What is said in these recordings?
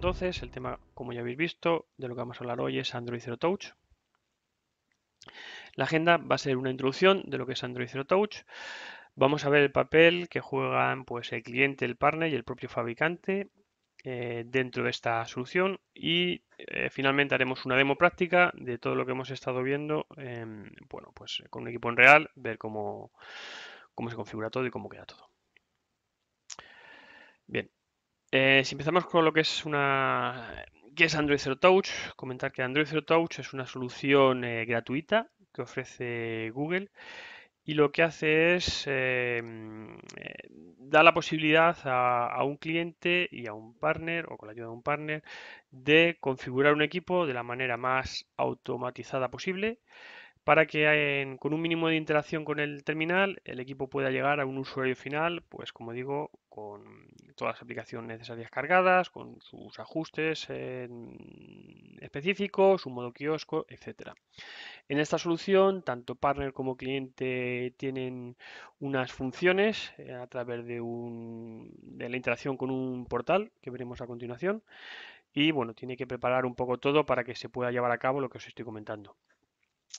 entonces, el tema, como ya habéis visto, de lo que vamos a hablar hoy es Android Zero Touch. La agenda va a ser una introducción de lo que es Android Zero Touch. Vamos a ver el papel que juegan pues, el cliente, el partner y el propio fabricante eh, dentro de esta solución y eh, finalmente haremos una demo práctica de todo lo que hemos estado viendo em, bueno, pues, con un equipo en real, ver cómo, cómo se configura todo y cómo queda todo. Bien, eh, si empezamos con lo que es una Android Zero Touch? Comentar que Android Zero Touch es una solución eh, gratuita que ofrece Google y lo que hace es eh, mm, da la posibilidad a, un cliente y a un partner o con la ayuda de un partner de configurar un equipo de la manera más automatizada posible para que con un mínimo de interacción con el terminal el equipo pueda llegar a un usuario final, pues como digo, con todas las aplicaciones necesarias cargadas, con sus ajustes específicos, su modo kiosco, etc. En esta solución, tanto partner como cliente tienen unas funciones eh, a través de la interacción con un portal que veremos a continuación. Y bueno, tiene que preparar un poco todo para que se pueda llevar a cabo lo que os estoy comentando.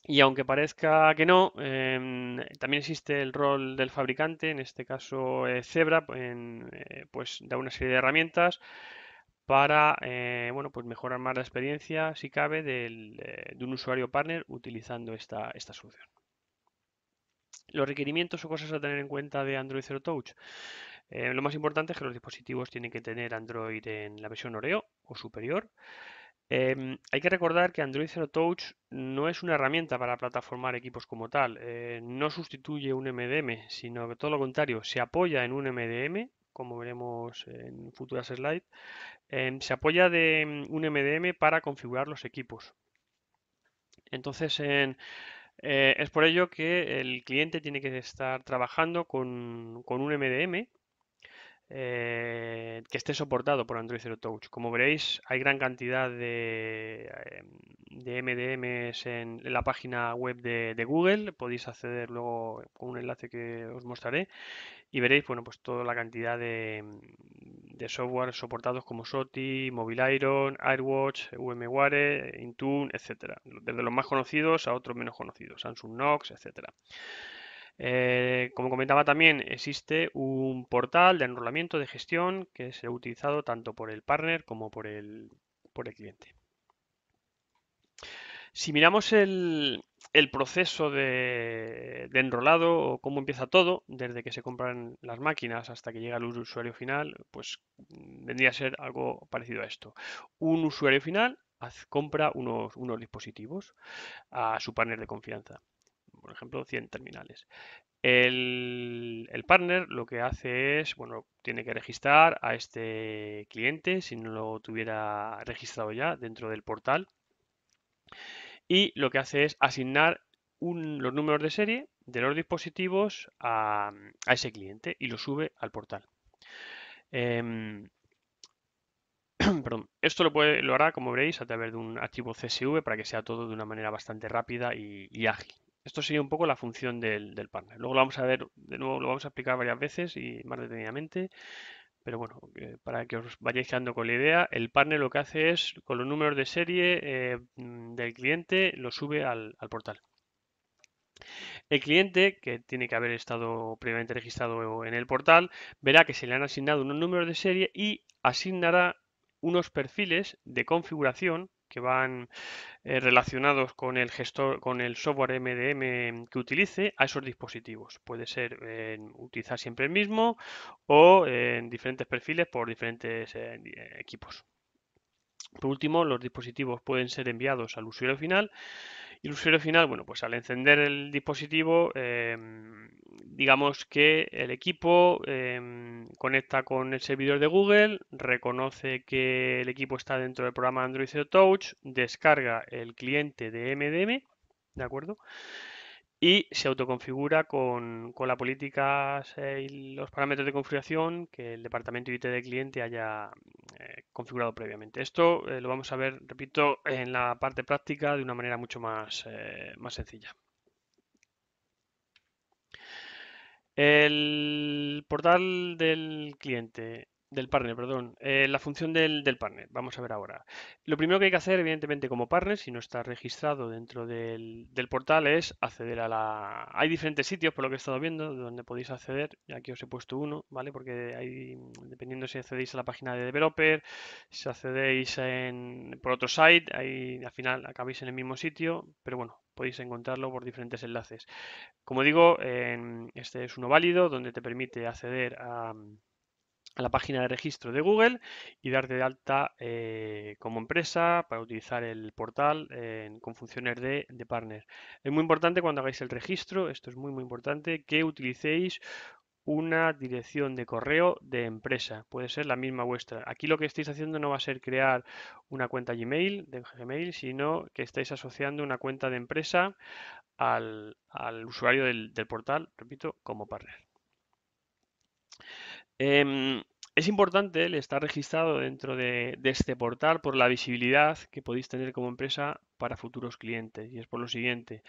Y aunque parezca que no, em, también existe el rol del fabricante, en este caso eh, Zebra, eh, pues da una serie de herramientas para eh, bueno, pues mejorar más la experiencia, si cabe, de un usuario partner utilizando esta, esta solución. Los requerimientos o cosas a tener en cuenta de Android Zero Touch. lo más importante es que los dispositivos tienen que tener Android en la versión Oreo o superior. Em, hay que recordar que Android Zero Touch no es una herramienta para plataformar equipos como tal, eh, no sustituye un MDM, sino que todo lo contrario, se apoya en un MDM, como veremos en futuras slides, em, se apoya de mm, un MDM para configurar los equipos. Entonces, eh, es por ello que el cliente tiene que estar trabajando con un MDM eh, que esté soportado por Android Zero Touch. Como veréis, hay gran cantidad de, eh, de MDMs en, la página web de, Google. Podéis acceder luego con un enlace que os mostraré y veréis, bueno, pues toda la cantidad de, de software soportados como SOTI, Iron, AirWatch, VMware, Intune, etcétera. Desde los más conocidos a otros menos conocidos, Samsung Knox, etcétera. Eh, como comentaba también, existe un portal de enrolamiento de gestión que se ha utilizado tanto por el partner como por el, cliente. Si miramos el, proceso de, enrolado o cómo empieza todo, desde que se compran las máquinas hasta que llega el usuario final, pues mm, vendría a ser algo parecido a esto. Un usuario final compra unos, unos dispositivos a su partner de confianza por ejemplo, 100 terminales. El, partner lo que hace es, bueno, tiene que registrar a este cliente si no lo tuviera registrado ya dentro del portal. Y lo que hace es asignar los números de serie de los dispositivos a, ese cliente y lo sube al portal. Em, esto lo, puede, lo hará, como veréis, a través de un archivo CSV para que sea todo de una manera bastante rápida y ágil. Esto sería un poco la función del, partner. Luego lo vamos a ver, de nuevo lo vamos a explicar varias veces y más detenidamente. Pero bueno, eh, para que os vayáis quedando con la idea, el partner lo que hace es, con los números de serie eh, mm, del cliente, lo sube al, al portal. El cliente, que tiene que haber estado previamente registrado en el portal, verá que se le han asignado unos números de serie y asignará unos perfiles de configuración que van eh, relacionados con el gestor, con el software MDM que utilice a esos dispositivos. Puede ser utilizar siempre el mismo o en diferentes perfiles por diferentes eh, eh, equipos. Por último, los dispositivos pueden ser enviados al usuario final y el usuario final, bueno, pues al encender el dispositivo, em, digamos que el equipo em, conecta con el servidor de Google, reconoce que el equipo está dentro del programa Android Zero Touch, descarga el cliente de MDM, ¿de acuerdo? y se autoconfigura con, con las políticas eh, y los parámetros de configuración que el departamento IT del cliente haya eh, configurado previamente. Esto eh, lo vamos a ver, repito, en la parte práctica de una manera mucho más, más sencilla. El portal del cliente del partner, perdón, eh, la función del, del, partner. Vamos a ver ahora. Lo primero que hay que hacer, evidentemente, como partner, si no está registrado dentro del, del, portal, es acceder a la... Hay diferentes sitios, por lo que he estado viendo, donde podéis acceder. Aquí os he puesto uno, ¿vale? Porque hay, dependiendo si accedéis a la página de developer, si accedéis en, por otro site, ahí al final acabáis en el mismo sitio, pero bueno, podéis encontrarlo por diferentes enlaces. Como digo, este es uno válido, donde te permite acceder a a la página de registro de Google y darte de alta eh, como empresa para utilizar el portal eh, con funciones de, partner. Es muy importante cuando hagáis el registro, esto es muy muy importante, que utilicéis una dirección de correo de empresa, puede ser la misma vuestra. Aquí lo que estáis haciendo no va a ser crear una cuenta Gmail, de Gmail, sino que estáis asociando una cuenta de empresa al, usuario del, del portal, repito, como partner. Em, es importante el estar registrado dentro de, este portal por la visibilidad que podéis tener como empresa para futuros clientes. Y es por lo siguiente,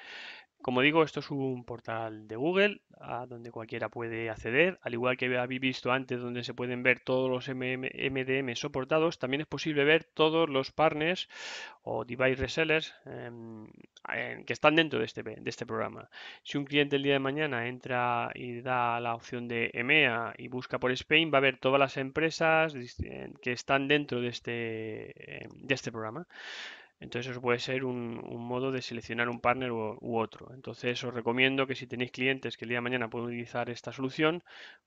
como digo, esto es un portal de Google a donde cualquiera puede acceder, al igual que habéis visto antes donde se pueden ver todos los MDM soportados, también es posible ver todos los partners o device resellers em, que están dentro de este, de este programa. Si un cliente el día de mañana entra y da la opción de EMEA y busca por Spain, va a ver todas las empresas eh, que están dentro de este, em, de este programa. Entonces eso puede ser un, modo de seleccionar un partner u, otro. Entonces os recomiendo que si tenéis clientes que el día de mañana pueden utilizar esta solución,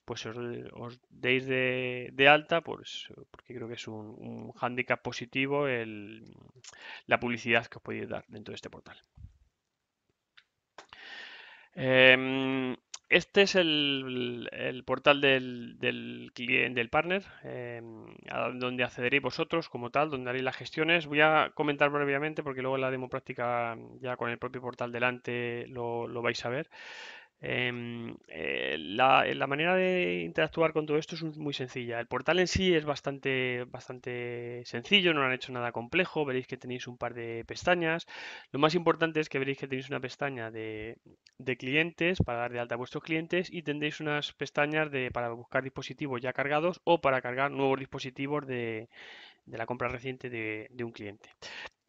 pues os, deis de, alta, pues, porque creo que es un, hándicap positivo la publicidad que os podéis dar dentro de este portal. Em, este es el, portal del, del, cliente, del partner, em, donde accederéis vosotros como tal, donde haréis las gestiones. Voy a comentar brevemente porque luego en la demo práctica ya con el propio portal delante lo vais a ver. Em, eh, eh, la, manera de interactuar con todo esto es muy sencilla. El portal en sí es bastante, bastante sencillo, no lo han hecho nada complejo. Veréis que tenéis un par de pestañas. Lo más importante es que veréis que tenéis una pestaña de, clientes para dar de alta a vuestros clientes y tendréis unas pestañas para buscar dispositivos ya cargados o para cargar nuevos dispositivos de, la compra reciente de, un cliente.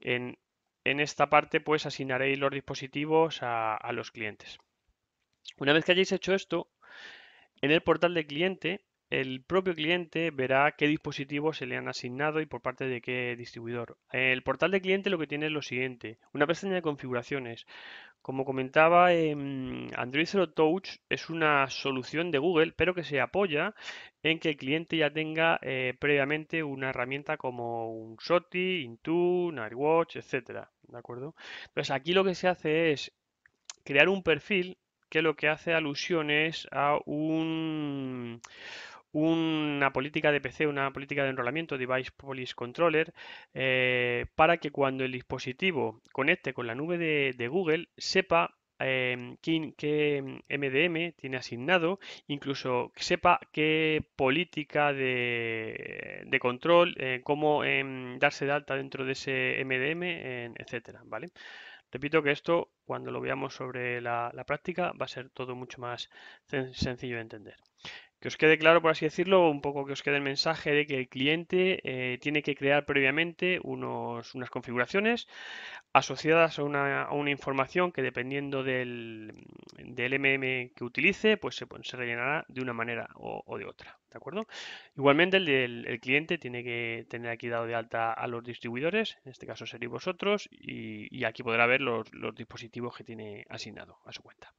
En, esta parte pues asignaréis los dispositivos a los clientes. Una vez que hayáis hecho esto, en el portal de cliente, el propio cliente verá qué dispositivos se le han asignado y por parte de qué distribuidor. El portal de cliente lo que tiene es lo siguiente, una pestaña de configuraciones. Como comentaba, Android Zero Touch es una solución de Google, pero que se apoya en que el cliente ya tenga eh, previamente una herramienta como un SOTI, Intune, Watch, etc. ¿de acuerdo? Entonces aquí lo que se hace es crear un perfil que lo que hace alusión es a un, una política de PC, una política de enrolamiento, Device police Controller, eh, para que cuando el dispositivo conecte con la nube de, Google, sepa em, qué, MDM tiene asignado, incluso sepa qué política de, control, eh, cómo em, darse de alta dentro de ese MDM, etcétera, ¿vale? Repito que esto, cuando lo veamos sobre la, práctica, va a ser todo mucho más sencillo de entender que os quede claro, por así decirlo, un poco que os quede el mensaje de que el cliente eh, tiene que crear previamente unos, unas configuraciones asociadas a una, información que dependiendo del, del, MM que utilice, pues se, rellenará de una manera o, de otra. ¿De acuerdo? Igualmente, el, cliente tiene que tener aquí dado de alta a los distribuidores, en este caso seréis vosotros, y, aquí podrá ver los, los dispositivos que tiene asignado a su cuenta.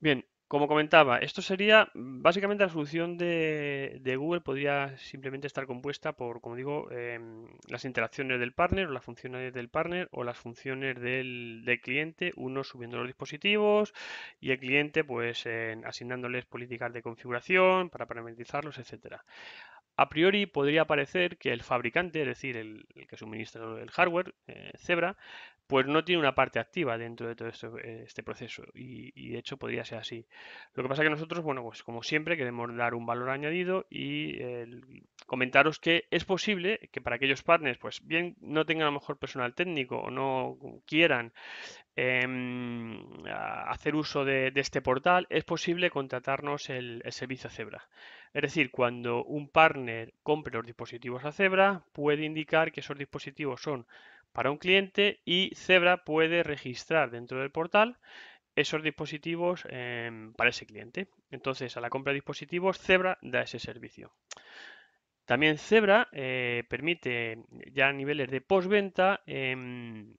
Bien, como comentaba, esto sería básicamente la solución de, Google, podría simplemente estar compuesta por, como digo, em, las interacciones del partner o las funciones del partner o las funciones del, cliente, uno subiendo los dispositivos y el cliente pues asignándoles políticas de configuración para parametrizarlos, etcétera. A priori podría parecer que el fabricante, es decir, el, que suministra el hardware, eh, Zebra, pues no tiene una parte activa dentro de todo eh, este proceso y, de hecho podría ser así. Lo que pasa es que nosotros, bueno, pues como siempre queremos dar un valor añadido y comentaros que es posible que para aquellos partners, pues bien no tengan a lo mejor personal técnico o no quieran em, hacer uso de, este portal, es posible contratarnos el, servicio Zebra. Es decir, cuando un partner compre los dispositivos a Zebra, puede indicar que esos dispositivos son para un cliente y Zebra puede registrar dentro del portal esos dispositivos em, para ese cliente. Entonces, a la compra de dispositivos, Zebra da ese servicio. También Zebra eh, permite ya a niveles de postventa em,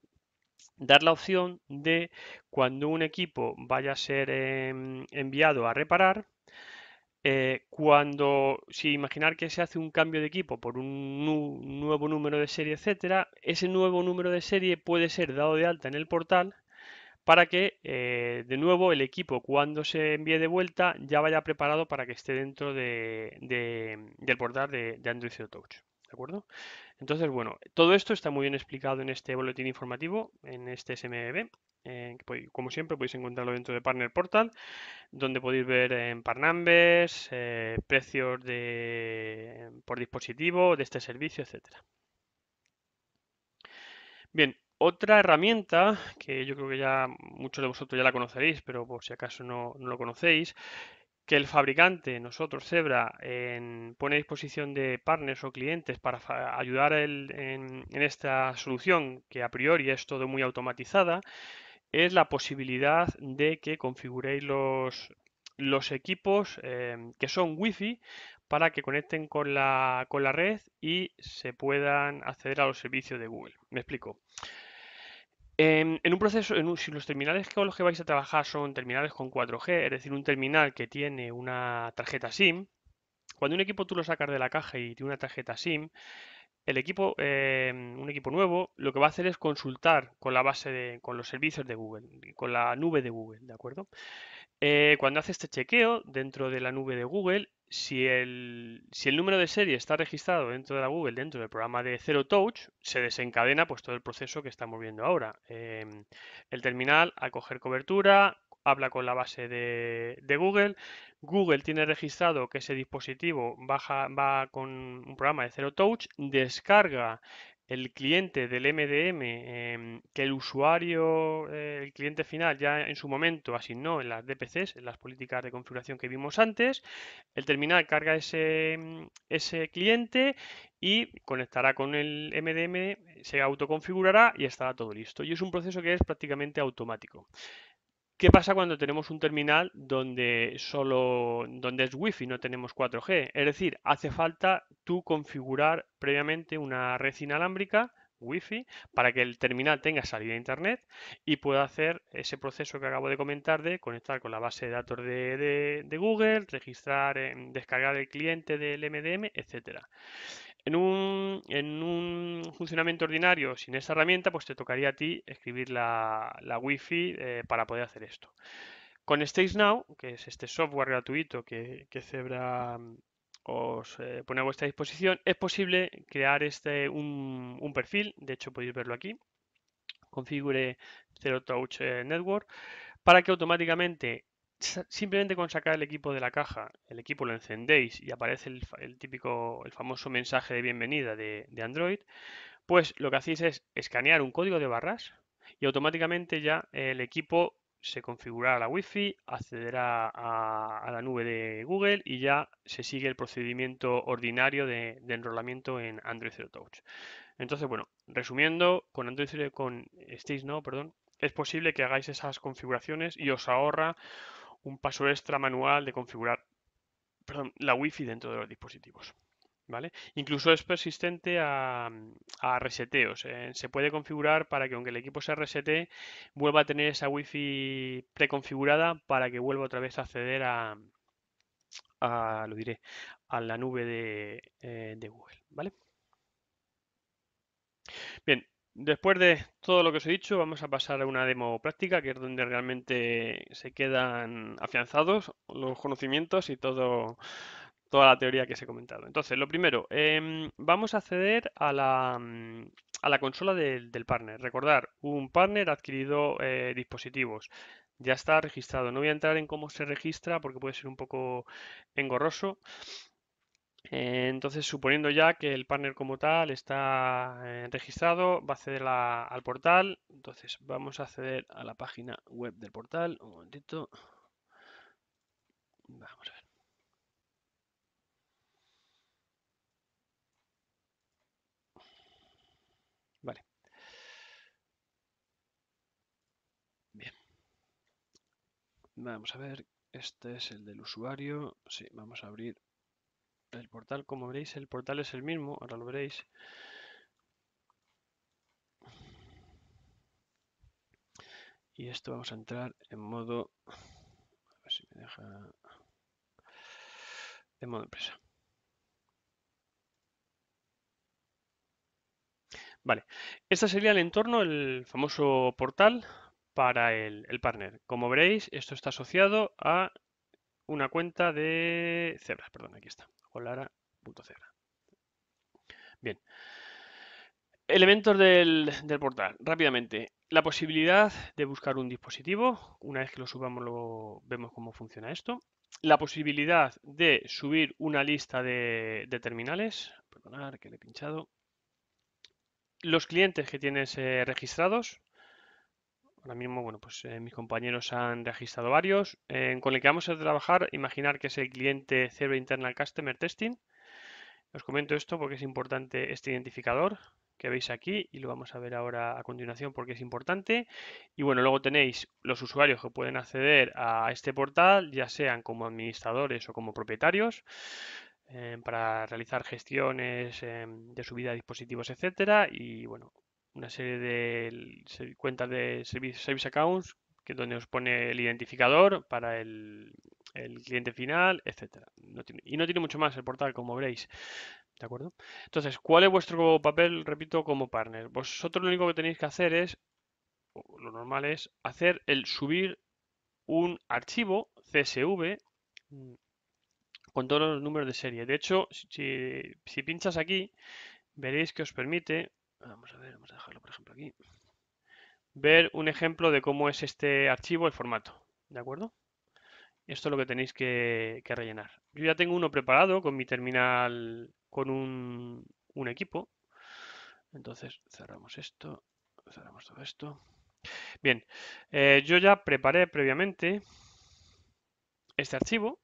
dar la opción de cuando un equipo vaya a ser em, enviado a reparar, eh, cuando, si imaginar que se hace un cambio de equipo por un nuevo número de serie, etcétera, ese nuevo número de serie puede ser dado de alta en el portal para que eh, de nuevo el equipo cuando se envíe de vuelta ya vaya preparado para que esté dentro de, del portal de, android Android Touch. ¿De acuerdo? Entonces, bueno, todo esto está muy bien explicado en este boletín informativo, en este SMB. E eh, como siempre, podéis encontrarlo dentro de Partner Portal, donde podéis ver eh, en Parnambes, eh, precios de, por dispositivo de este servicio, etc. Bien, otra herramienta que yo creo que ya muchos de vosotros ya la conoceréis, pero por si acaso no lo conocéis, el fabricante, nosotros, Zebra, en, pone a disposición de partners o clientes para ayudar en, esta solución, que a priori es todo muy automatizada, es la posibilidad de que configuréis los, los equipos eh, que son wifi para que conecten con la, con la, red y se puedan acceder a los servicios de Google. Me explico. Em, en, un proceso, en si los terminales con los que vais a trabajar son terminales con 4G, es decir, un terminal que tiene una tarjeta SIM, cuando un equipo tú lo sacas de la caja y tiene una tarjeta SIM, el equipo, em, un equipo nuevo, lo que va a hacer es consultar con la base de, con los servicios de Google, con la nube de Google, ¿de acuerdo? Eh, cuando hace este chequeo dentro de la nube de Google, si el, número de serie está registrado dentro de la Google, dentro del programa de Zero Touch, se desencadena pues, todo el proceso que estamos viendo ahora. Em, el terminal a coger cobertura, habla con la base de, Google. Google tiene registrado que ese dispositivo baja, va con un programa de Zero Touch, descarga el cliente del MDM em, que el usuario, eh, el cliente final ya en su momento asignó en las DPCs, en las políticas de configuración que vimos antes, el terminal carga ese, mm, ese cliente y conectará con el MDM, se autoconfigurará y estará todo listo. Y es un proceso que es prácticamente automático. ¿Qué pasa cuando tenemos un terminal donde solo donde es Wi-Fi, no tenemos 4G? Es decir, hace falta tú configurar previamente una red inalámbrica Wi-Fi para que el terminal tenga salida a Internet y pueda hacer ese proceso que acabo de comentar de conectar con la base de datos de, Google, registrar, em, descargar el cliente del MDM, etcétera. En un, funcionamiento ordinario sin esta herramienta, pues te tocaría a ti escribir la, Wi-Fi eh, para poder hacer esto. Con StageNow, Now, que es este software gratuito que, Zebra mm, os eh, pone a vuestra disposición, es posible crear este, un, un perfil, de hecho podéis verlo aquí, configure Zero Touch eh, Network, para que automáticamente simplemente con sacar el equipo de la caja, el equipo lo encendéis y aparece el, típico, el famoso mensaje de bienvenida de, Android, pues lo que hacéis es escanear un código de barras y automáticamente ya el equipo se configurará a la Wi-Fi, accederá a, la nube de Google y ya se sigue el procedimiento ordinario de, enrolamiento en Android Zero Touch. Entonces, bueno, resumiendo, con Android Zero, con no, perdón, es posible que hagáis esas configuraciones y os ahorra un paso extra manual de configurar la wifi dentro de los dispositivos. ¿Vale? Incluso es persistente a, reseteos. ¿eh? se puede configurar para que aunque el equipo se resete, vuelva a tener esa wifi fi preconfigurada para que vuelva otra vez a acceder a, a lo diré, a la nube de, eh, de Google. ¿Vale? Bien, Después de todo lo que os he dicho, vamos a pasar a una demo práctica, que es donde realmente se quedan afianzados los conocimientos y todo, toda la teoría que os he comentado. Entonces, lo primero, em, vamos a acceder a la, consola del partner. Recordar, un partner ha adquirido eh, dispositivos. Ya está registrado. No voy a entrar en cómo se registra porque puede ser un poco engorroso. Eh, entonces, suponiendo ya que el partner como tal está eh, registrado, va a acceder al portal. Entonces, vamos a acceder a la página web del portal. Un momentito. Vamos a ver. Vale. Bien. Vamos a ver. Este es el del usuario. Sí, vamos a abrir el portal, como veréis, el portal es el mismo, ahora lo veréis. Y esto vamos a entrar en modo, a ver si me deja, en modo empresa. Vale, este sería el entorno, el famoso portal para el, partner. Como veréis, esto está asociado a una cuenta de Cebras, perdón, aquí está o Bien. Elementos del, portal. Rápidamente. La posibilidad de buscar un dispositivo. Una vez que lo subamos vemos cómo funciona esto. La posibilidad de subir una lista de, terminales. perdonad que le he pinchado. Los clientes que tienes eh, registrados. Ahora mismo, bueno, pues eh, mis compañeros han registrado varios. Eh, con el que vamos a trabajar, imaginar que es el cliente Server Internal Customer Testing. Os comento esto porque es importante este identificador que veis aquí y lo vamos a ver ahora a continuación porque es importante. Y bueno, luego tenéis los usuarios que pueden acceder a este portal, ya sean como administradores o como propietarios, eh, para realizar gestiones de subida de dispositivos, etcétera. Y bueno, una serie de cuentas de service, accounts que donde os pone el identificador para el, cliente final, etcétera. y no tiene mucho más el portal, como veréis. ¿De acuerdo? Entonces, ¿cuál es vuestro papel, repito, como partner? Vosotros lo único que tenéis que hacer es, lo normal es, hacer el subir un archivo CSV mm, con todos los números de serie. De hecho, si pinchas aquí, veréis que os permite Vamos a ver, vamos a dejarlo por ejemplo aquí. Ver un ejemplo de cómo es este archivo, el formato. ¿De acuerdo? Esto es lo que tenéis que, rellenar. Yo ya tengo uno preparado con mi terminal, con un, equipo. Entonces cerramos esto, cerramos todo esto. Bien, eh, yo ya preparé previamente este archivo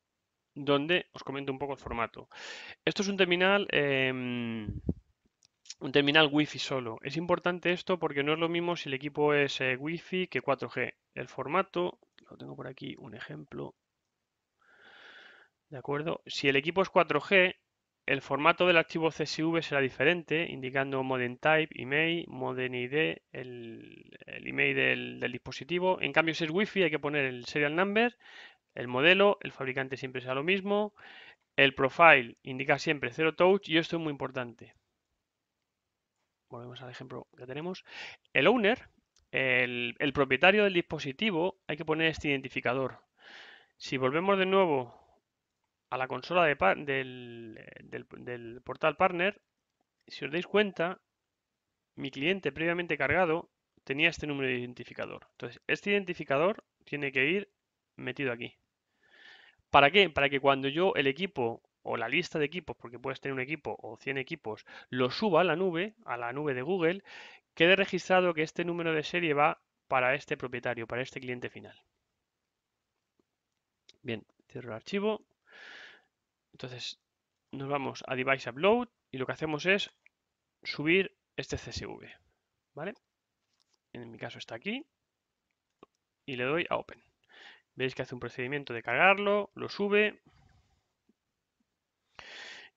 donde os comento un poco el formato. Esto es un terminal... Em, un terminal wifi solo. Es importante esto porque no es lo mismo si el equipo es eh, wifi que 4G. El formato, lo tengo por aquí, un ejemplo. ¿De acuerdo? Si el equipo es 4G, el formato del archivo CSV será diferente, indicando modem type, email, modem ID, el, el email del, dispositivo. En cambio, si es wifi hay que poner el serial number, el modelo, el fabricante siempre será lo mismo. El profile indica siempre 0 touch y esto es muy importante volvemos al ejemplo que tenemos, el owner, el, propietario del dispositivo, hay que poner este identificador. Si volvemos de nuevo a la consola de del, del, portal partner, si os dais cuenta, mi cliente previamente cargado tenía este número de identificador. Entonces, este identificador tiene que ir metido aquí. ¿Para qué? Para que cuando yo, el equipo o la lista de equipos, porque puedes tener un equipo o 100 equipos, lo suba a la nube, a la nube de Google, quede registrado que este número de serie va para este propietario, para este cliente final. Bien, cierro el archivo. Entonces nos vamos a Device Upload y lo que hacemos es subir este CSV. ¿Vale? En mi caso está aquí. Y le doy a Open. Veis que hace un procedimiento de cargarlo, lo sube,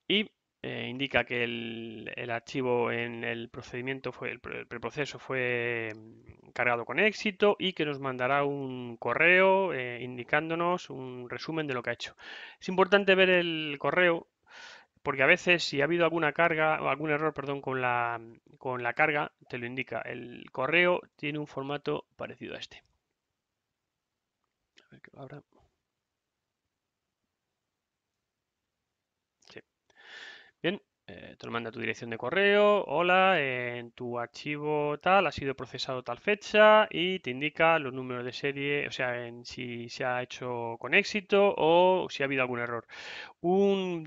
y eh, indica que el, archivo en el procedimiento fue el, preproceso fue mm, cargado con éxito y que nos mandará un correo eh, indicándonos un resumen de lo que ha hecho. Es importante ver el correo porque a veces si ha habido alguna carga o algún error, perdón, con la con la carga te lo indica. El correo tiene un formato parecido a este. A ver Eh, te lo manda tu dirección de correo, hola, en tu archivo tal ha sido procesado tal fecha y te indica los números de serie, o sea, en si se ha hecho con éxito o si ha habido algún error.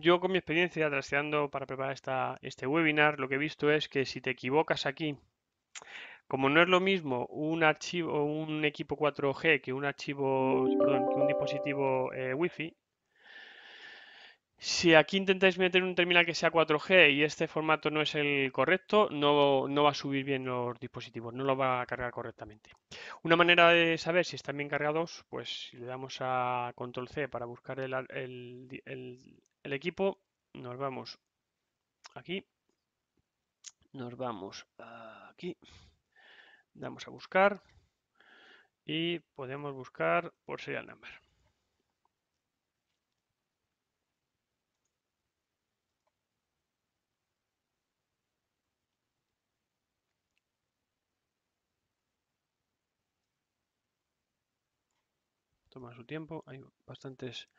yo con mi experiencia trasteando para preparar esta, este webinar, lo que he visto es que si te equivocas aquí, como no es lo mismo un archivo, un equipo 4G que un archivo, un dispositivo eh, WiFi. wi si aquí intentáis meter un terminal que sea 4G y este formato no es el correcto, no, va a subir bien los dispositivos, no lo va a cargar correctamente. Una manera de saber si están bien cargados, pues si le damos a control C para buscar el equipo, nos vamos aquí, nos vamos aquí, damos a buscar y podemos buscar por serial number. toma su tiempo. Hay bastantes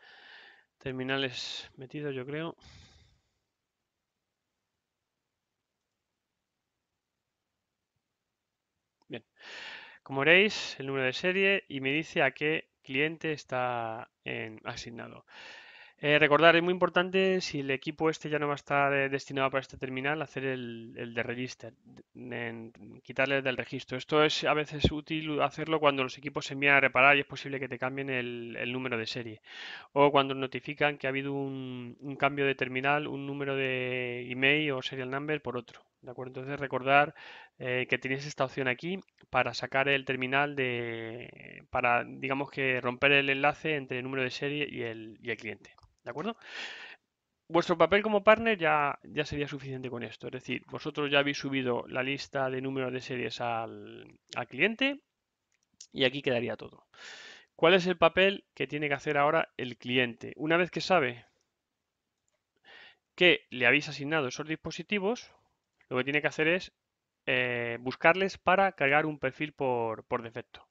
terminales metidos, yo creo. Bien. Como veréis, el número de serie y me dice a qué cliente está en asignado. Eh, recordar, es muy importante si el equipo este ya no va a estar eh, destinado para este terminal, hacer el, de register, quitarle del registro. Esto es a veces útil hacerlo cuando los equipos se envían a reparar y es posible que te cambien el, número de serie. O cuando notifican que ha habido un, un, cambio de terminal, un número de email o serial number por otro. ¿De acuerdo? Entonces recordar eh, que tienes esta opción aquí para sacar el terminal de, para digamos que romper el enlace entre el número de serie y el, cliente. ¿De acuerdo? Vuestro papel como partner ya, ya sería suficiente con esto. Es decir, vosotros ya habéis subido la lista de números de series al cliente y aquí quedaría todo. ¿Cuál es el papel que tiene que hacer ahora el cliente? Una vez que sabe que le habéis asignado esos dispositivos, lo que tiene que hacer es eh, buscarles para cargar un perfil por, defecto.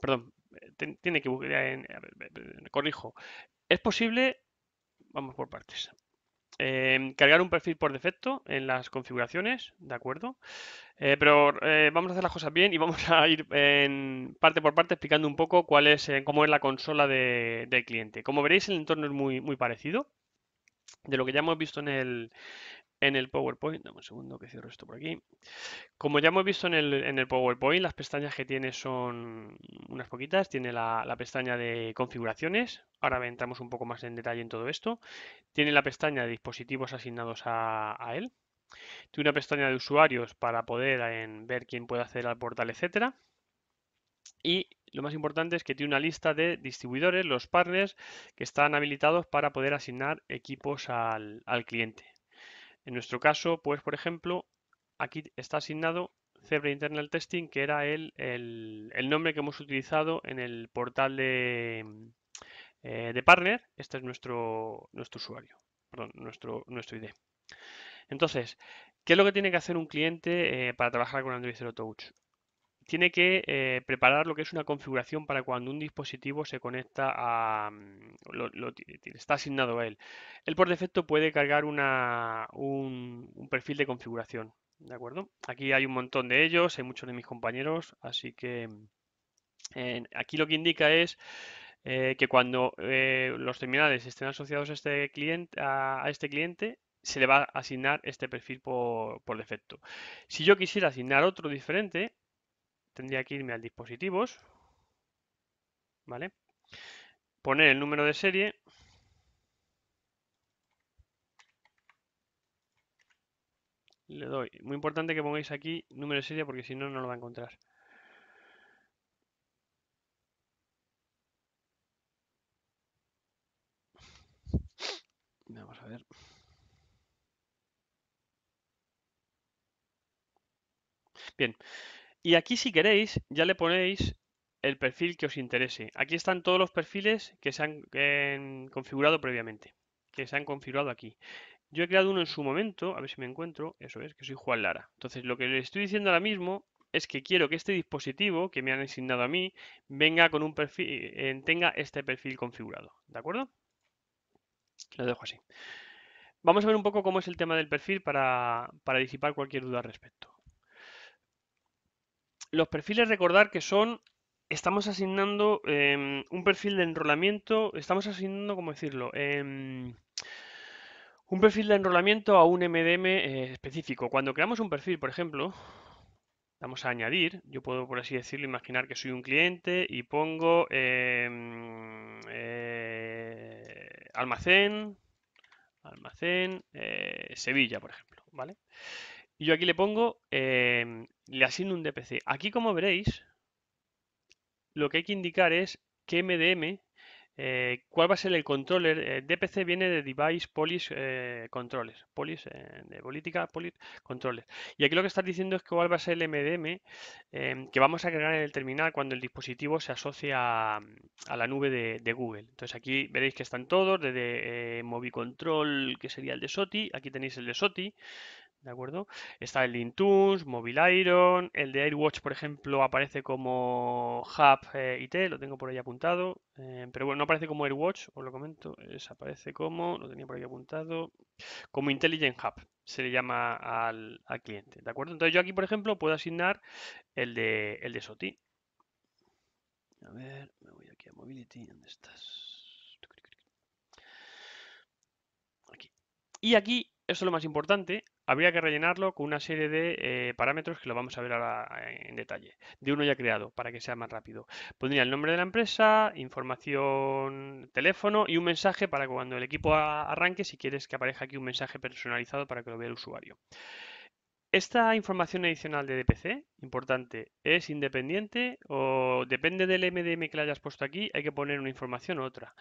Perdón, eh, tiene que buscar, corrijo. Es posible, vamos por partes. Em, cargar un perfil por defecto en las configuraciones, ¿de acuerdo? Eh, pero vamos a hacer las cosas bien y vamos a ir en parte por parte explicando un poco cuál es, cómo es la consola de, del cliente. Como veréis, el entorno es muy, muy parecido de lo que ya hemos visto en el, en el PowerPoint, segundo que cierro esto por aquí. Como ya hemos visto en el, PowerPoint, las pestañas que tiene son unas poquitas. Tiene la, pestaña de configuraciones, ahora entramos un poco más en detalle en todo esto. Tiene la pestaña de dispositivos asignados a, él. Tiene una pestaña de usuarios para poder ver quién puede acceder al portal, etcétera. Y lo más importante es que tiene una lista de distribuidores, los partners, que están habilitados para poder asignar equipos al cliente. En nuestro caso, pues por ejemplo, aquí está asignado Zebra Internal Testing, que era el, el, nombre que hemos utilizado en el portal de, eh, de partner. Este es nuestro, nuestro usuario, perdón, nuestro, nuestro ID. Entonces, ¿qué es lo que tiene que hacer un cliente eh, para trabajar con Android Zero Touch? tiene que eh, preparar lo que es una configuración para cuando un dispositivo se conecta a... Mm, lo, está asignado a él. Él por defecto puede cargar una, un, perfil de configuración. ¿De acuerdo? Aquí hay un montón de ellos, hay muchos de mis compañeros, así que mm, aquí lo que indica es eh, que cuando eh, los terminales estén asociados a este cliente, a este cliente se le va a asignar este perfil por, por defecto. Si yo quisiera asignar otro diferente, tendría que irme al dispositivos, ¿vale? Poner el número de serie. Le doy. Muy importante que pongáis aquí número de serie porque si no, no lo va a encontrar. Vamos a ver. Bien. Y aquí si queréis ya le ponéis el perfil que os interese. Aquí están todos los perfiles que se han configurado previamente, que se han configurado aquí. Yo he creado uno en su momento, a ver si me encuentro, eso es, que soy Juan Lara. Entonces lo que le estoy diciendo ahora mismo es que quiero que este dispositivo que me han asignado a mí venga con un perfil, eh, tenga este perfil configurado, ¿de acuerdo? Lo dejo así. Vamos a ver un poco cómo es el tema del perfil para, para disipar cualquier duda al respecto los perfiles recordar que son, estamos asignando em, un perfil de enrolamiento, estamos asignando, ¿cómo decirlo? Em, un perfil de enrolamiento a un MDM eh, específico. Cuando creamos un perfil, por ejemplo, vamos a añadir, yo puedo por así decirlo, imaginar que soy un cliente y pongo em, eh, almacén, almacén, eh, Sevilla, por ejemplo, ¿vale? Y yo aquí le pongo, em, le asigno un DPC. Aquí, como veréis, lo que hay que indicar es que MDM, eh, cuál va a ser el controller. Eh, DPC viene de Device Policy eh, Controller. policy de política, Polish Controller. Y aquí lo que está diciendo es cuál va a ser el MDM em, que vamos a agregar en el terminal cuando el dispositivo se asocia a, la nube de, Google. Entonces aquí veréis que están todos, desde Movicontrol, que sería el de SOTI, aquí tenéis el de SOTI. ¿De acuerdo? Está el mobile iron el de AirWatch, por ejemplo, aparece como Hub eh, IT, lo tengo por ahí apuntado, eh, pero bueno, no aparece como AirWatch, os lo comento, es, aparece como, lo tenía por ahí apuntado, como Intelligent Hub, se le llama al, al, cliente, ¿de acuerdo? Entonces yo aquí, por ejemplo, puedo asignar el de, el de SOTI. A ver, me voy aquí a Mobility, ¿dónde estás? Aquí. Y aquí, eso es lo más importante, habría que rellenarlo con una serie de eh, parámetros que lo vamos a ver ahora eh, en detalle, de uno ya creado, para que sea más rápido. Pondría el nombre de la empresa, información, teléfono y un mensaje para cuando el equipo arranque, si quieres que aparezca aquí un mensaje personalizado para que lo vea el usuario. ¿Esta información adicional de DPC, importante, es independiente o depende del MDM que le hayas puesto aquí, hay que poner una información u otra?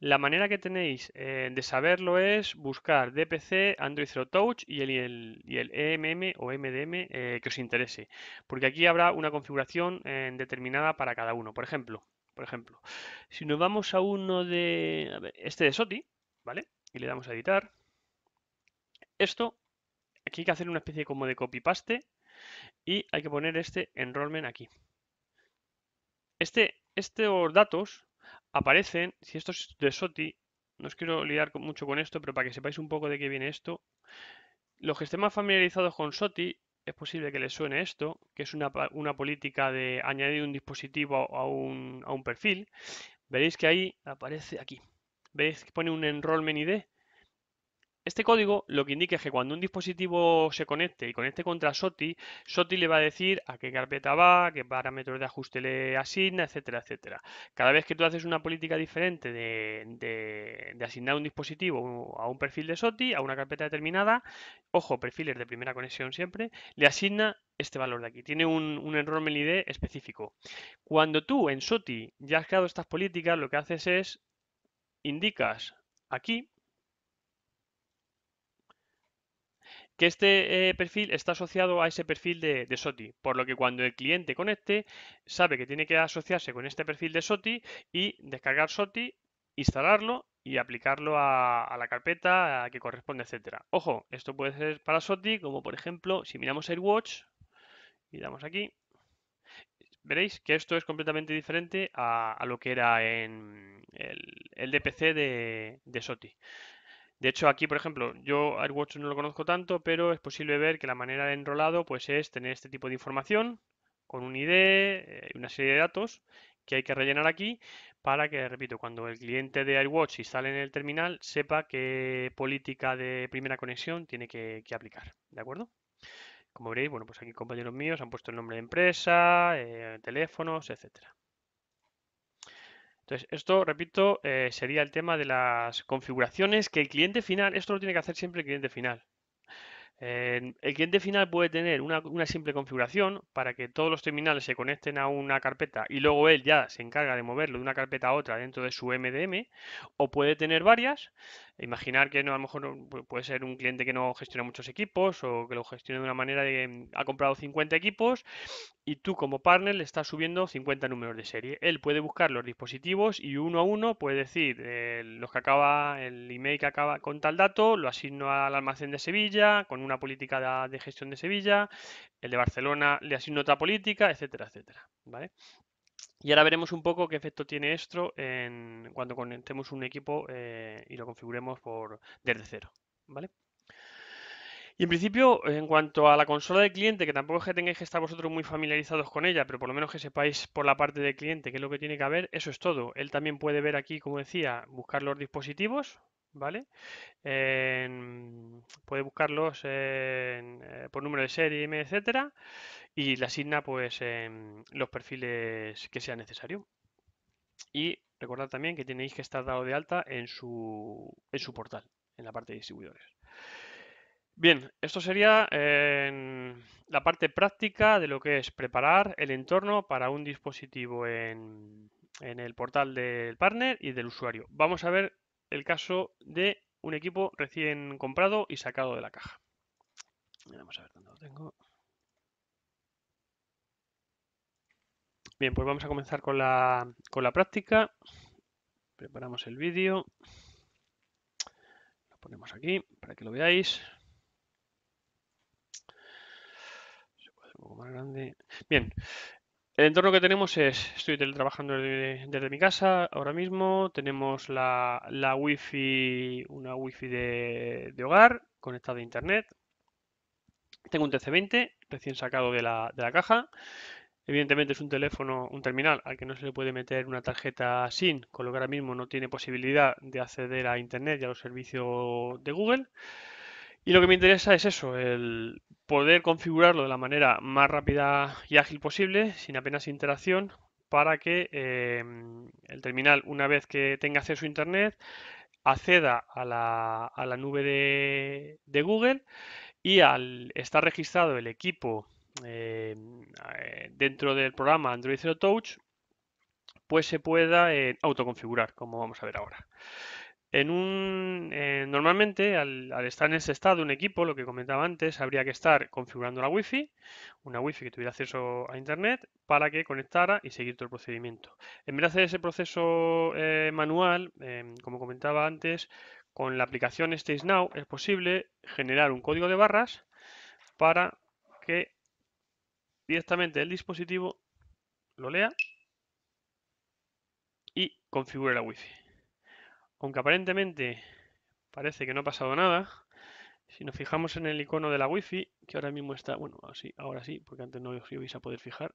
La manera que tenéis eh, de saberlo es buscar DPC, Android Zero Touch y el, EMM e o MDM eh, que os interese, porque aquí habrá una configuración eh, determinada para cada uno. Por ejemplo, por ejemplo, si nos vamos a uno de este de SOTI, ¿vale? Y le damos a editar. Esto Aquí hay que hacer una especie como de copy-paste y hay que poner este enrollment aquí. Este, estos datos aparecen, si esto es de SOTI, no os quiero lidiar mucho con esto, pero para que sepáis un poco de qué viene esto. Los que estén más familiarizados con SOTI, es posible que les suene esto, que es una, política de añadir un dispositivo a, un, a un perfil. Veréis que ahí aparece aquí. ¿Veis que pone un enrollment ID? Este código lo que indica es que cuando un dispositivo se conecte y conecte contra SOTI, SOTI le va a decir a qué carpeta va, qué parámetros de ajuste le asigna, etcétera, etcétera. Cada vez que tú haces una política diferente de, asignar un dispositivo a un perfil de SOTI, a una carpeta determinada, ojo, perfiles de primera conexión siempre, le asigna este valor de aquí. Tiene un, un enrollment ID específico. Cuando tú en SOTI ya has creado estas políticas, lo que haces es indicas aquí que este eh, perfil está asociado a ese perfil de, SOTI, por lo que cuando el cliente conecte, sabe que tiene que asociarse con este perfil de SOTI y descargar SOTI, instalarlo y aplicarlo a, la carpeta que corresponde, etcétera. Ojo, esto puede ser para SOTI, como por ejemplo, si miramos AirWatch y damos aquí, veréis que esto es completamente diferente a, lo que era en el, DPC de SOTI. De hecho, aquí, por ejemplo, yo AirWatch no lo conozco tanto, pero es posible ver que la manera de enrolado pues, es tener este tipo de información con un ID eh, una serie de datos que hay que rellenar aquí para que, repito, cuando el cliente de AirWatch instale en el terminal, sepa qué política de primera conexión tiene que, aplicar. ¿De acuerdo? Como veréis, bueno, pues aquí compañeros míos han puesto el nombre de empresa, eh, teléfonos, etcétera. Entonces, esto, repito, eh, sería el tema de las configuraciones que el cliente final, esto lo tiene que hacer siempre el cliente final. el cliente final puede tener una, una, simple configuración para que todos los terminales se conecten a una carpeta y luego él ya se encarga de moverlo de una carpeta a otra dentro de su MDM o puede tener varias imaginar que no, a lo mejor puede ser un cliente que no gestiona muchos equipos o que lo gestiona de una manera de mm, ha comprado 50 equipos y tú como partner le estás subiendo 50 números de serie. Él puede buscar los dispositivos y uno a uno puede decir eh, los que acaba el email que acaba con tal dato lo asigno al almacén de Sevilla con una política de, de gestión de Sevilla, el de Barcelona le asigno otra política, etcétera, etcétera, ¿vale? Y ahora veremos un poco qué efecto tiene esto en, cuando conectemos un equipo eh, y lo configuremos por, desde cero. ¿vale? Y en principio, en cuanto a la consola de cliente, que tampoco es que tengáis que estar vosotros muy familiarizados con ella, pero por lo menos que sepáis por la parte del cliente qué es lo que tiene que haber, eso es todo. Él también puede ver aquí, como decía, buscar los dispositivos, ¿vale? puede buscarlos eh, por número de serie, etcétera, y le asigna pues em, los perfiles que sea necesario. Y recordad también que tenéis que estar dado de alta en su, en su portal, en la parte de distribuidores. Bien, esto sería em, la parte práctica de lo que es preparar el entorno para un dispositivo en, en el portal del partner y del usuario. Vamos a ver el caso de un equipo recién comprado y sacado de la caja. Vamos a ver dónde lo tengo. Bien, pues vamos a comenzar con la, con la práctica. Preparamos el vídeo. Lo ponemos aquí para que lo veáis. Se puede un poco más grande. Bien, el entorno que tenemos es, estoy trabajando desde, mi casa ahora mismo, tenemos la, wifi, una wifi de, hogar conectada a internet, tengo un TC20 recién sacado de la, caja. Evidentemente es un teléfono, un terminal al que no se le puede meter una tarjeta SIM, con lo que ahora mismo no tiene posibilidad de acceder a Internet y a los servicios de Google. Y lo que me interesa es eso, el poder configurarlo de la manera más rápida y ágil posible, sin apenas interacción, para que em, el terminal, una vez que tenga acceso a Internet, acceda a la, nube de, Google y al estar registrado el equipo em, eh, dentro del programa Android Zero Touch, pues se pueda eh, autoconfigurar, como vamos a ver ahora un, eh, normalmente, al, estar en ese estado un equipo, lo que comentaba antes, habría que estar configurando la Wi-Fi, una Wi-Fi que tuviera acceso a Internet, para que conectara y seguir todo el procedimiento. En vez de hacer ese proceso eh, manual, eh, como comentaba antes, con la aplicación Stage Now es posible generar un código de barras para que directamente el dispositivo lo lea y configure la Wi-Fi aunque aparentemente parece que no ha pasado nada, si nos fijamos en el icono de la wifi, que ahora mismo está, bueno, así, ahora sí, porque antes no os ibais a poder fijar.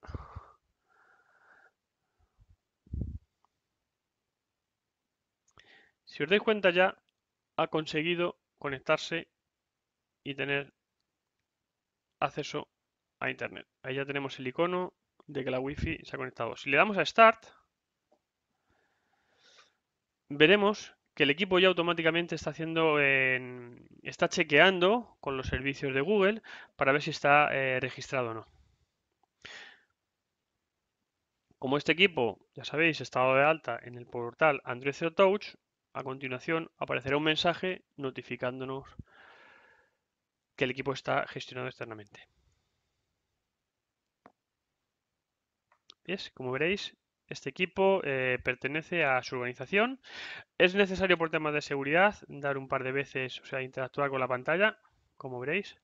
Si os dais cuenta ya, ha conseguido conectarse y tener acceso a Internet. Ahí ya tenemos el icono de que la wifi se ha conectado. Si le damos a Start, veremos que el equipo ya automáticamente está haciendo, está chequeando con los servicios de Google para ver si está eh, registrado o no. Como este equipo, ya sabéis, estaba de alta en el portal Android Zero Touch, a continuación aparecerá un mensaje notificándonos que el equipo está gestionado externamente. ¿Ves? Como veréis, este equipo eh, pertenece a su organización. Es necesario por temas de seguridad dar un par de veces, o sea, interactuar con la pantalla, como veréis.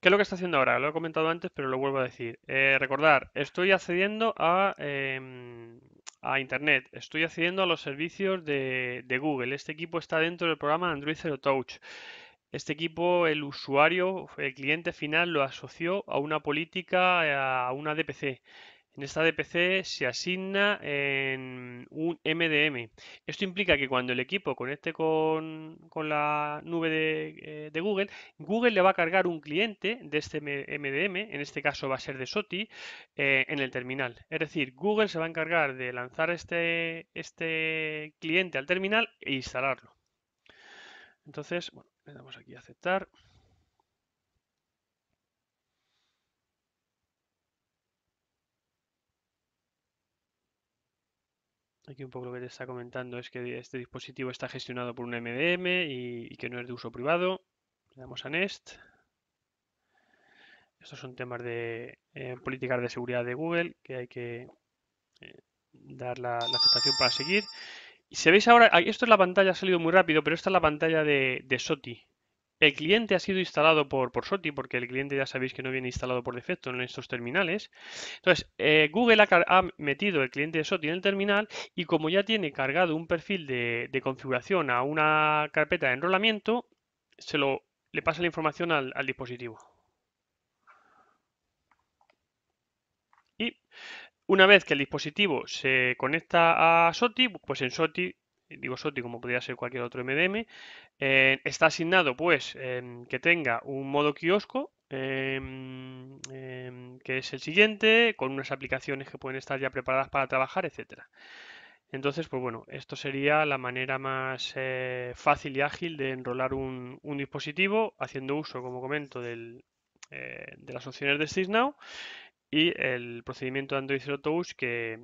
¿Qué es lo que está haciendo ahora? Lo he comentado antes, pero lo vuelvo a decir. Eh, recordar, estoy accediendo a, em, a, Internet, estoy accediendo a los servicios de, de, Google. Este equipo está dentro del programa Android Zero Touch. Este equipo, el usuario, el cliente final lo asoció a una política, a una DPC. En esta DPC se asigna en un MDM. Esto implica que cuando el equipo conecte con, la nube eh, de, Google, Google le va a cargar un cliente de este MDM, en este caso va a ser de SOTI, eh, en el terminal. Es decir, Google se va a encargar de lanzar este, este cliente al terminal e instalarlo. Entonces, bueno, le damos aquí a aceptar. Aquí un poco lo que te está comentando es que este dispositivo está gestionado por un MDM y, que no es de uso privado. Le damos a nest Estos son temas de eh, políticas de seguridad de Google que hay que eh, dar la aceptación para seguir. Y si veis ahora, esto es la pantalla, ha salido muy rápido, pero esta es la pantalla de, SOTI. El cliente ha sido instalado por, SOTI, porque el cliente ya sabéis que no viene instalado por defecto en estos terminales. Entonces, eh, Google ha, metido el cliente de SOTI en el terminal y como ya tiene cargado un perfil de, configuración a una carpeta de enrolamiento, se lo, le pasa la información al, al dispositivo. Y una vez que el dispositivo se conecta a SOTI, pues en SOTI, digo SOTI como podría ser cualquier otro MDM, eh, está asignado pues em, que tenga un modo kiosco, em, em, que es el siguiente, con unas aplicaciones que pueden estar ya preparadas para trabajar, etcétera. Entonces, pues bueno, esto sería la manera más eh, fácil y ágil de enrolar un, dispositivo haciendo uso, como comento, eh, de las opciones de SysNow y el procedimiento de Android Zero Touch que,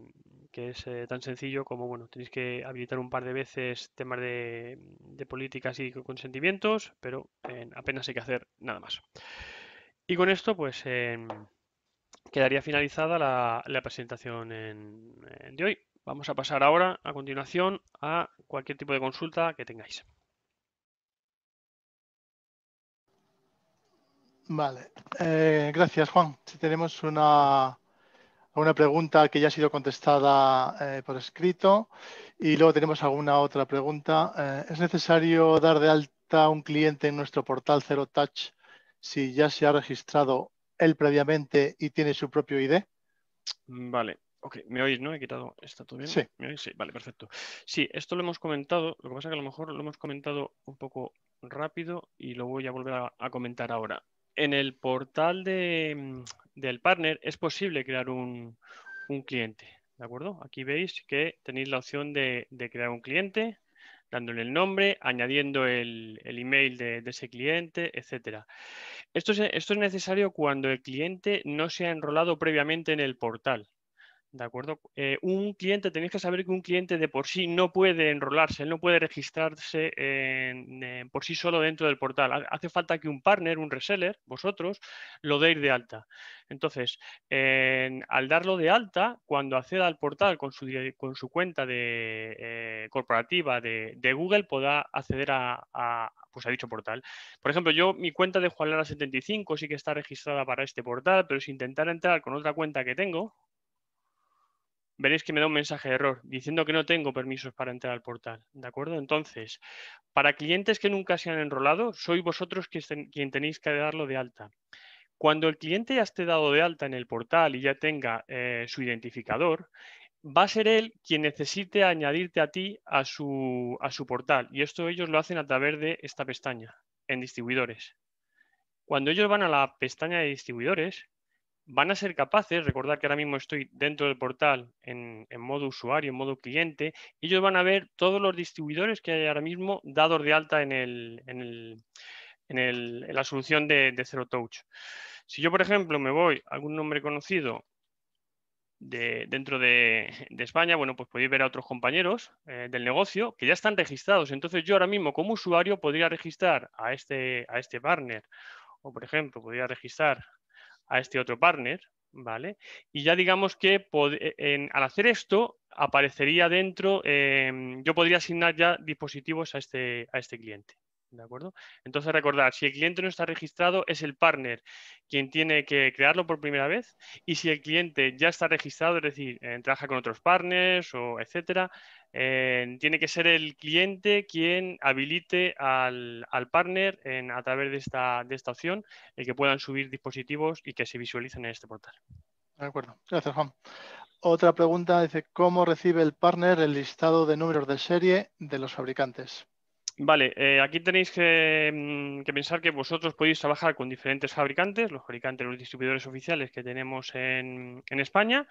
es eh, tan sencillo como bueno tenéis que habilitar un par de veces temas de, políticas y consentimientos pero apenas hay que hacer nada más y con esto pues em, quedaría finalizada la, la presentación de hoy vamos a pasar ahora a continuación a cualquier tipo de consulta que tengáis Vale, eh, gracias Juan. Si tenemos una, una, pregunta que ya ha sido contestada eh, por escrito y luego tenemos alguna otra pregunta. Eh, ¿Es necesario dar de alta un cliente en nuestro portal Zero Touch si ya se ha registrado él previamente y tiene su propio ID? Mm, vale, Ok, me oís, ¿no? He quitado. ¿Está todo bien? Sí. vale, perfecto. Sí, esto lo hemos comentado. Lo que pasa es que a lo mejor lo hemos comentado un poco rápido y lo voy a volver a comentar ahora en el portal mm, del partner es posible crear un, cliente. ¿De acuerdo? Aquí veis que tenéis la opción de, crear un cliente, dándole el nombre, añadiendo el, email de, ese cliente, etc. Esto esto es necesario cuando el cliente no se ha enrolado previamente en el portal. ¿De acuerdo? Eh, un cliente, tenéis que saber que un cliente de por sí no puede enrolarse, no puede registrarse por sí solo dentro del portal. Hace falta que un partner, un reseller, vosotros, lo deis de alta. Entonces, al darlo de alta, cuando acceda al portal con su, cuenta de, eh, corporativa de, Google, podrá acceder a, pues dicho portal. Por ejemplo, yo, mi cuenta de Lara 75 sí que está registrada para este portal, pero si intentara entrar con otra cuenta que tengo, veréis que me da un mensaje de error diciendo que no tengo permisos para entrar al portal. ¿De acuerdo? Entonces, para clientes que nunca se han enrolado, sois vosotros quien tenéis que darlo de alta. Cuando el cliente ya esté dado de alta en el portal y ya tenga eh, su identificador, va a ser él quien necesite añadirte a ti a su, a su portal. Y esto ellos lo hacen a través de esta pestaña, en distribuidores. Cuando ellos van a la pestaña de distribuidores, van a ser capaces, recordad que ahora mismo estoy dentro del portal en, modo usuario, en modo cliente, ellos van a ver todos los distribuidores que hay ahora mismo dados de alta en, el, en, el, en la solución de, de, Zero Touch. Si yo, por ejemplo, me voy a algún nombre conocido de, dentro de, España, bueno, pues podéis ver a otros compañeros eh, del negocio que ya están registrados. Entonces yo ahora mismo como usuario podría registrar a este, a este partner o por ejemplo podría registrar a este otro partner, ¿vale? Y ya digamos que e-, al hacer esto aparecería dentro, em, yo podría asignar ya dispositivos a este, a este cliente acuerdo? Entonces, recordar, si el cliente no está registrado, es el partner quien tiene que crearlo por primera vez. Y si el cliente ya está registrado, es decir, eh, trabaja con otros partners o etcétera, eh, tiene que ser el cliente quien habilite al, al partner a través de esta, de esta opción el que puedan subir dispositivos y que se visualicen en este portal. De acuerdo. Gracias, Juan. Otra pregunta dice, ¿cómo recibe el partner el listado de números de serie de los fabricantes? Vale, eh, aquí tenéis mm, que, pensar que vosotros podéis trabajar con diferentes fabricantes, los fabricantes, los distribuidores oficiales que tenemos en, España,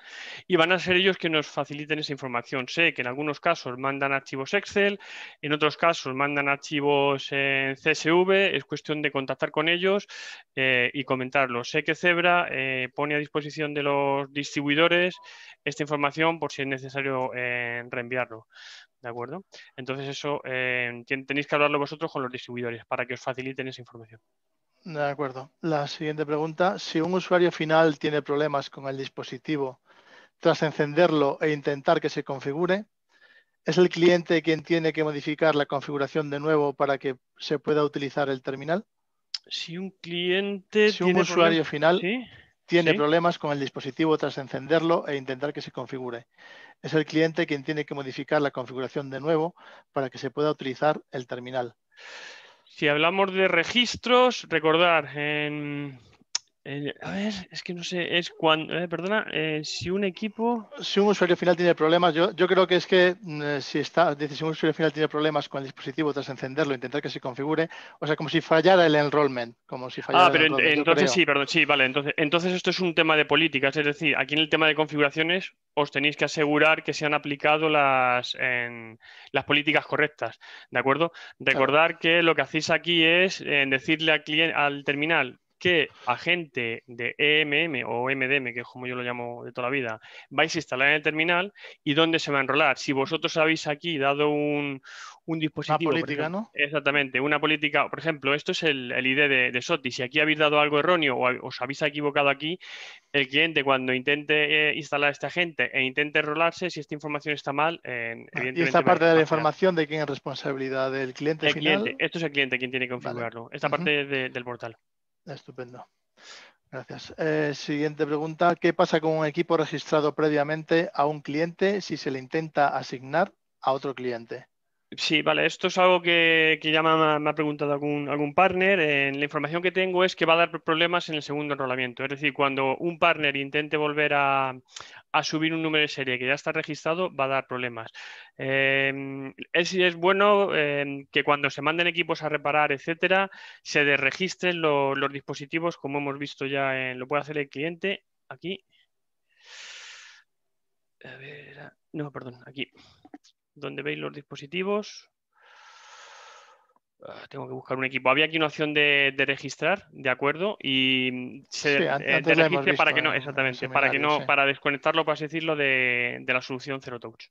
y van a ser ellos que nos faciliten esa información. Sé que en algunos casos mandan archivos Excel, en otros casos mandan archivos en CSV, es cuestión de contactar con ellos eh, y comentarlo. Sé que Zebra eh, pone a disposición de los distribuidores esta información por si es necesario reenviarlo. ¿De acuerdo? Entonces eso eh, tenéis que hablarlo vosotros con los distribuidores para que os faciliten esa información. De acuerdo. La siguiente pregunta. Si un usuario final tiene problemas con el dispositivo tras encenderlo e intentar que se configure, ¿es el cliente quien tiene que modificar la configuración de nuevo para que se pueda utilizar el terminal? Si un cliente... Si un usuario final tiene problemas con el dispositivo tras encenderlo e intentar que se configure. Es el cliente quien tiene que modificar la configuración de nuevo para que se pueda utilizar el terminal. Si hablamos de registros, recordar, en eh, a ver, es que no sé, es cuando, eh, perdona, eh, si un equipo... Si un usuario final tiene problemas, yo, yo creo que es que mm, si, está, un usuario final tiene problemas con el dispositivo tras encenderlo, intentar que se configure, o sea, como si fallara el enrollment, como si fallara Ah, pero entonces sí, perdón, sí, vale, entonces, entonces esto es un tema de políticas, es decir, aquí en el tema de configuraciones os tenéis que asegurar que se han aplicado las, las políticas correctas, ¿de acuerdo? Recordar que lo que hacéis aquí es decirle al, cliente, al terminal, que agente de EMM o MDM, que es como yo lo llamo de toda la vida, vais a instalar en el terminal y dónde se va a enrolar. Si vosotros habéis aquí dado un, dispositivo. Una política, ¿no? Exactamente, una política. Por ejemplo, esto es el, ID de, de, SOTI. Si aquí habéis dado algo erróneo o os habéis equivocado aquí, el cliente cuando intente eh, instalar a este agente e intente enrolarse, si esta información está mal, eh, ah, evidentemente. Y esta parte de la información de quién es responsabilidad del cliente final? Esto es el cliente quien tiene que configurarlo. Esta parte del portal. Estupendo. Gracias. Eh, siguiente pregunta. ¿Qué pasa con un equipo registrado previamente a un cliente si se le intenta asignar a otro cliente? Sí, vale, esto es algo que, ya me ha, preguntado algún, partner. Eh, la información que tengo es que va a dar problemas en el segundo enrolamiento. Es decir, cuando un partner intente volver a, subir un número de serie que ya está registrado, va a dar problemas. Em, es, bueno em, que cuando se manden equipos a reparar, etcétera, se desregistren los dispositivos, como hemos visto ya, en, lo puede hacer el cliente aquí. A ver, no, perdón, aquí donde veis los dispositivos. Ah, tengo que buscar un equipo. Había aquí una opción de, registrar, de acuerdo, y se para que no, exactamente, para que no, para desconectarlo, por así decirlo, de, la solución Zero Touch.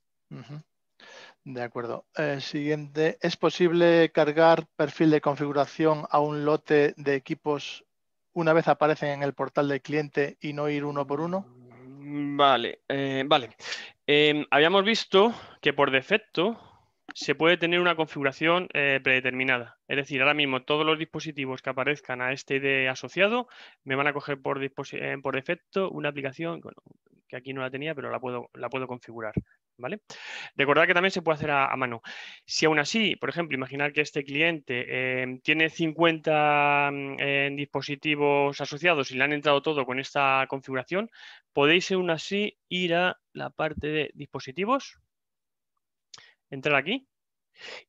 De acuerdo. Eh, siguiente. ¿Es posible cargar perfil de configuración a un lote de equipos una vez aparecen en el portal del cliente y no ir uno por uno? Mm, vale, eh, vale. Em, habíamos visto que por defecto se puede tener una configuración eh, predeterminada. Es decir, ahora mismo todos los dispositivos que aparezcan a este ID asociado me van a coger por, eh, por defecto una aplicación que aquí no la tenía, pero la puedo, la puedo configurar. ¿vale? Recordad que también se puede hacer a, mano. Si aún así, por ejemplo, imaginar que este cliente em, tiene 50 mm, dispositivos asociados y le han entrado todo con esta configuración, podéis aún así ir a la parte de dispositivos, entrar aquí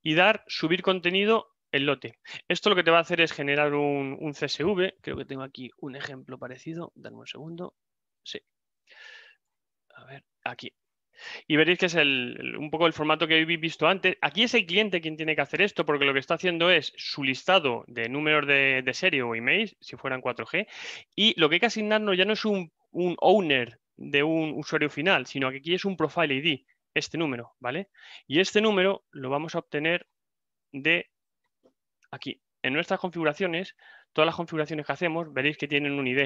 y dar subir contenido el lote. Esto lo que te va a hacer es generar un, CSV, creo que tengo aquí un ejemplo parecido, dame un segundo, sí. A ver, aquí, y veréis que es un poco el formato que habéis visto antes. Aquí es el cliente quien tiene que hacer esto porque lo que está haciendo es su listado de números de, serie o emails, si fueran 4G, y lo que hay que asignarnos ya no es un, un owner de un usuario final, sino que aquí es un profile ID, este número, ¿vale? Y este número lo vamos a obtener de aquí. En nuestras configuraciones, todas las configuraciones que hacemos, veréis que tienen un ID,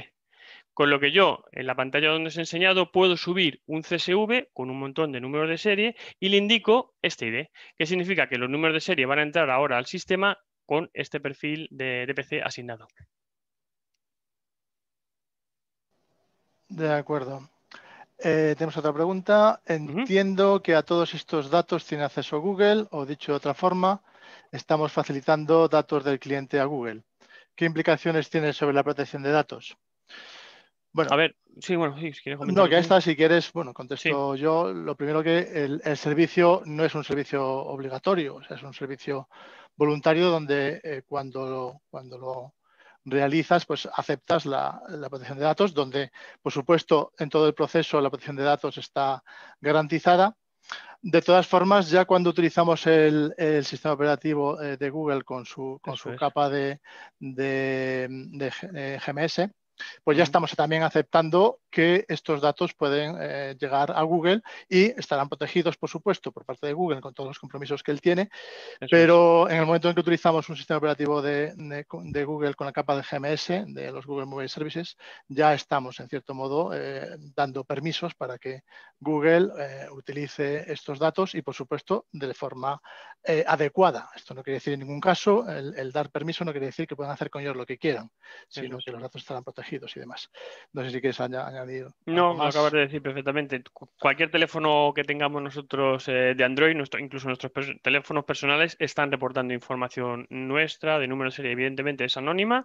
con lo que yo, en la pantalla donde os he enseñado, puedo subir un CSV con un montón de números de serie y le indico este ID, que significa que los números de serie van a entrar ahora al sistema con este perfil de DPC asignado. De acuerdo. Eh, tenemos otra pregunta. Entiendo que a todos estos datos tiene acceso Google, o dicho de otra forma, estamos facilitando datos del cliente a Google. ¿Qué implicaciones tiene sobre la protección de datos? Bueno, a ver, sí, bueno, si quieres comentar. No, que esta, si quieres, bueno, contesto yo. Lo primero que el, servicio no es un servicio obligatorio, es un servicio voluntario donde eh, cuando, lo, cuando lo realizas, pues aceptas la, protección de datos, donde, por supuesto, en todo el proceso la protección de datos está garantizada. De todas formas, ya cuando utilizamos el, sistema operativo eh, de Google con su, con su capa de, de GMS, eh, pues ya estamos también aceptando que estos datos pueden eh, llegar a Google y estarán protegidos, por supuesto, por parte de Google con todos los compromisos que él tiene, pero en el momento en que utilizamos un sistema operativo de, Google con la capa de GMS, de los Google Mobile Services, ya estamos, en cierto modo, eh, dando permisos para que Google eh, utilice estos datos y, por supuesto, de forma adecuada. Esto no quiere decir en ningún caso, el, dar permiso no quiere decir que puedan hacer con ellos lo que quieran, sino que los datos estarán protegidos y demás. No sé si quieres añadir. No, acabo acabas de decir perfectamente. Cualquier teléfono que tengamos nosotros eh, de Android, nuestro, incluso nuestros teléfonos personales, están reportando información nuestra de número de serie. Evidentemente es anónima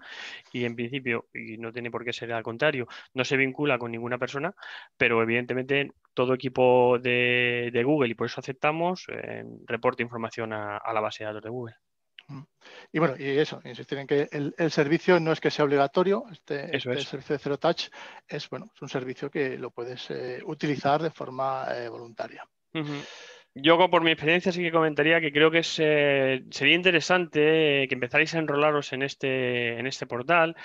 y en principio, y no tiene por qué ser al contrario, no se vincula con ninguna persona, pero evidentemente todo equipo de, Google, y por eso aceptamos, eh, reporta información a la base de datos de Google. Y bueno, y eso, insistir en que el, servicio no es que sea obligatorio, este, este servicio de Zero Touch es, bueno, es un servicio que lo puedes eh, utilizar de forma eh, voluntaria yo por mi experiencia sí que comentaría que creo que eh, sería interesante que empezáis a enrolaros en este, en este portal.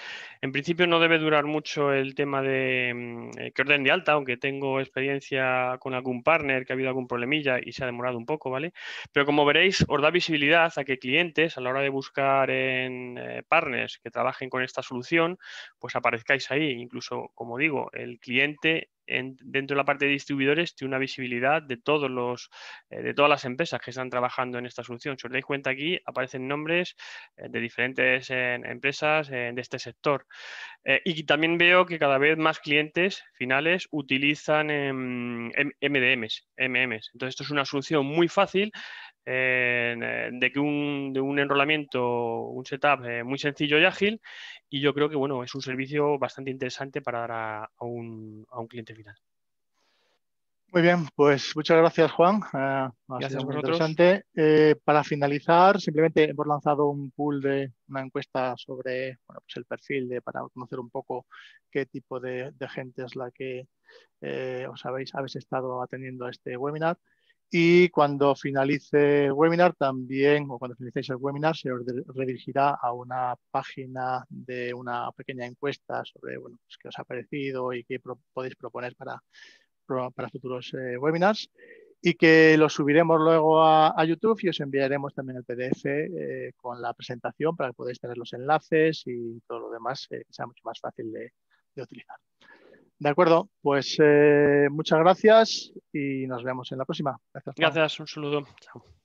En principio no debe durar mucho el tema de mm, eh, que orden de alta, aunque tengo experiencia con algún partner que ha habido algún problemilla y se ha demorado un poco, ¿vale? Pero como veréis, os da visibilidad a que clientes a la hora de buscar en eh, partners que trabajen con esta solución, pues aparezcáis ahí. Incluso, como digo, el cliente dentro de la parte de distribuidores tiene una visibilidad de, todos los, eh, de todas las empresas que están trabajando en esta solución. Si os dais cuenta aquí, aparecen nombres eh, de diferentes eh, empresas de este sector. y también veo que cada vez más clientes finales utilizan MDMs, em, MMs. Entonces, esto es una solución muy fácil eh, de, que un, de un enrolamiento, un setup eh, muy sencillo y ágil. Y yo creo que bueno, es un servicio bastante interesante para dar a, un, a un, cliente final. Muy bien, pues muchas gracias Juan. Eh, gracias muy interesante. para finalizar, simplemente hemos lanzado un pool de una encuesta sobre pues el perfil de, para conocer un poco qué tipo de, de gente es la que os habéis, habéis estado atendiendo a este webinar. Y cuando finalice el webinar también, o cuando finalicéis el webinar, se os redirigirá a una página de una pequeña encuesta sobre bueno, pues, qué os ha parecido y qué podéis proponer para, para futuros eh, webinars. Y que lo subiremos luego a, YouTube y os enviaremos también el PDF eh, con la presentación para que podáis tener los enlaces y todo lo demás, eh, que sea mucho más fácil de utilizar. De acuerdo, pues eh, muchas gracias y nos vemos en la próxima. Gracias. Gracias, un saludo. Chao.